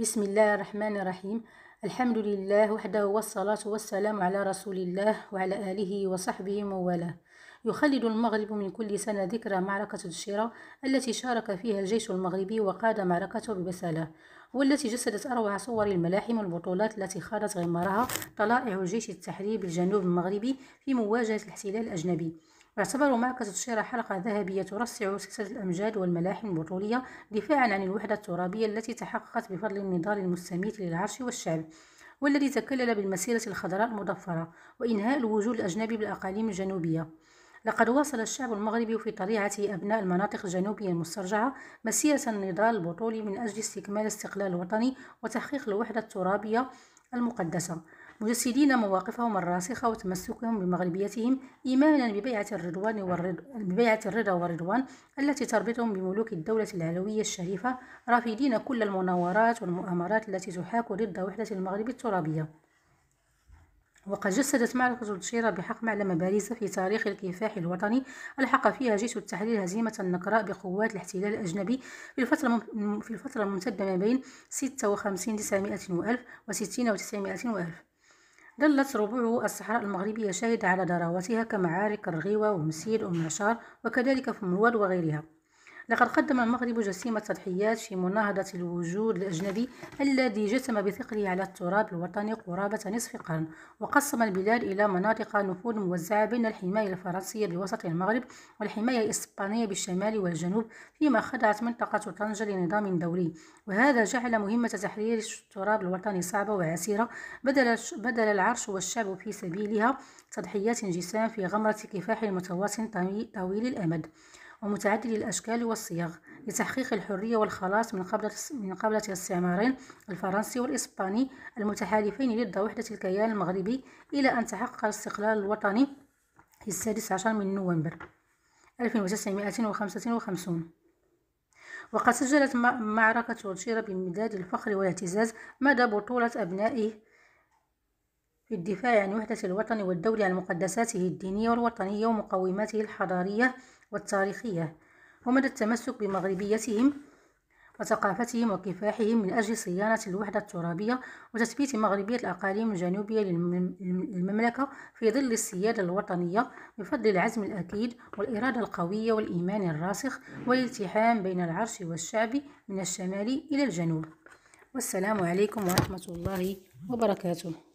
بسم الله الرحمن الرحيم الحمد لله وحده والصلاة والسلام على رسول الله وعلى آله وصحبه موالاه يخلد المغرب من كل سنة ذكرى معركة الشيرة التي شارك فيها الجيش المغربي وقاد معركته ببسالة والتي جسدت أروع صور الملاحم والبطولات التي خاضت غمارها طلائع جيش التحرير بالجنوب المغربي في مواجهة الاحتلال الأجنبي يعتبر مركز تشيرة حلقة ذهبية ترصع سلسلة الأمجاد والملاحم البطولية دفاعا عن الوحدة الترابية التي تحققت بفضل النضال المستميت للعرش والشعب والذي تكلل بالمسيرة الخضراء المضفرة وإنهاء الوجود الأجنبي بالأقاليم الجنوبية لقد واصل الشعب المغربي في طليعته أبناء المناطق الجنوبية المسترجعة مسيرة النضال البطولي من أجل استكمال استقلال الوطني وتحقيق الوحدة الترابية المقدسة مجسدين مواقفهم الراسخة وتمسكهم بمغلبيتهم إيمانا ببيعة الرضوان والرد... ببيعة الرضا والرضوان التي تربطهم بملوك الدولة العلوية الشريفة رافدين كل المناورات والمؤامرات التي تحاك ضد وحدة المغرب الترابية وقد جسدت معركة الشيرة بحق معلم باريس في تاريخ الكفاح الوطني ألحق فيها جيش التحرير هزيمة النقراء بقوات الاحتلال الأجنبي في الفترة في الفترة الممتدة ما بين 56 900 وألف و 60 و 900 وألف دلت ربوع الصحراء المغربية شاهدة على دراوتها كمعارك الرغيوة ومسيد ومعشار وكذلك فمرواد وغيرها لقد قدم المغرب جسيمة تضحيات في مناهضة الوجود الأجنبي الذي جسم بثقله على التراب الوطني قرابة نصف قرن وقسم البلاد إلى مناطق نفوذ موزعة بين الحماية الفرنسية بوسط المغرب والحماية الإسبانية بالشمال والجنوب فيما خضعت منطقة طنجة لنظام دولي وهذا جعل مهمة تحرير التراب الوطني صعبة وعسيرة بدل بدل العرش والشعب في سبيلها تضحيات جسام في غمرة كفاح متواصل طويل الأمد ومتعدد الأشكال والصيغ لتحقيق الحرية والخلاص من قبلة من قبلة الاستعمارين الفرنسي والإسباني المتحالفين ضد وحدة الكيان المغربي إلى أن تحقق الاستقلال الوطني في السادس عشر من نوفمبر 1955 وقد سجلت معركة تورشيرا بمداد الفخر والاعتزاز مدى بطولة أبنائه في الدفاع عن وحدة الوطن والدولة عن مقدساته الدينية والوطنية ومقوماته الحضارية والتاريخية ومدى التمسك بمغربيتهم وثقافتهم وكفاحهم من أجل صيانة الوحدة الترابية وتثبيت مغربية الأقاليم الجنوبية للمملكة في ظل السيادة الوطنية بفضل العزم الأكيد والإرادة القوية والإيمان الراسخ والالتحام بين العرش والشعب من الشمال إلى الجنوب والسلام عليكم ورحمة الله وبركاته